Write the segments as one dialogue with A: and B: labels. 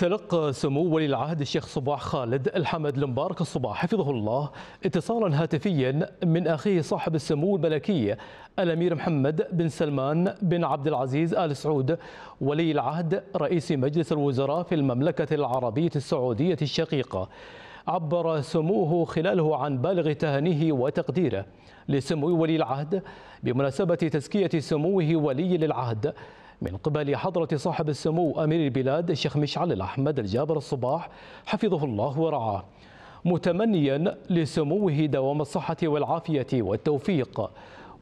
A: تلقى سمو ولي العهد الشيخ صباح خالد الحمد المبارك الصباح حفظه الله اتصالا هاتفيا من اخيه صاحب السمو الملكي الامير محمد بن سلمان بن عبد العزيز ال سعود ولي العهد رئيس مجلس الوزراء في المملكه العربيه السعوديه الشقيقه. عبر سموه خلاله عن بالغ تهانيه وتقديره لسمو ولي العهد بمناسبه تزكيه سموه ولي للعهد من قبل حضرة صاحب السمو أمير البلاد الشيخ مشعل الأحمد الجابر الصباح حفظه الله ورعاه متمنيا لسموه دوام الصحة والعافية والتوفيق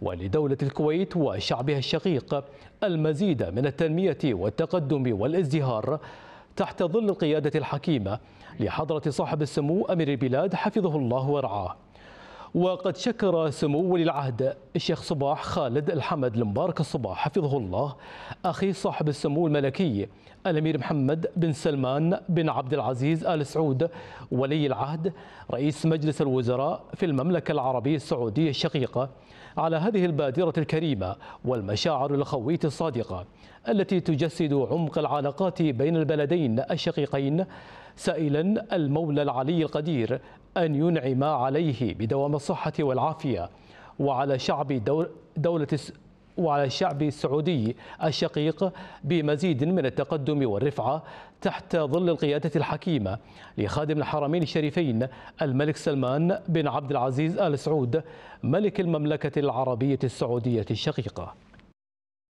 A: ولدولة الكويت وشعبها الشقيق المزيد من التنمية والتقدم والازدهار تحت ظل القيادة الحكيمة لحضرة صاحب السمو أمير البلاد حفظه الله ورعاه وقد شكر سمو ولي العهد الشيخ صباح خالد الحمد المبارك الصباح حفظه الله أخي صاحب السمو الملكي الأمير محمد بن سلمان بن عبد العزيز آل سعود ولي العهد رئيس مجلس الوزراء في المملكة العربية السعودية الشقيقة على هذه البادرة الكريمة والمشاعر الخوية الصادقة التي تجسد عمق العلاقات بين البلدين الشقيقين سائلا المولى العلي القدير أن ينعم عليه بدوام الصحة والعافية وعلى شعب دولة وعلى الشعب السعودي الشقيق بمزيد من التقدم والرفعة تحت ظل القيادة الحكيمة لخادم الحرمين الشريفين الملك سلمان بن عبد العزيز آل سعود ملك المملكة العربية السعودية الشقيقة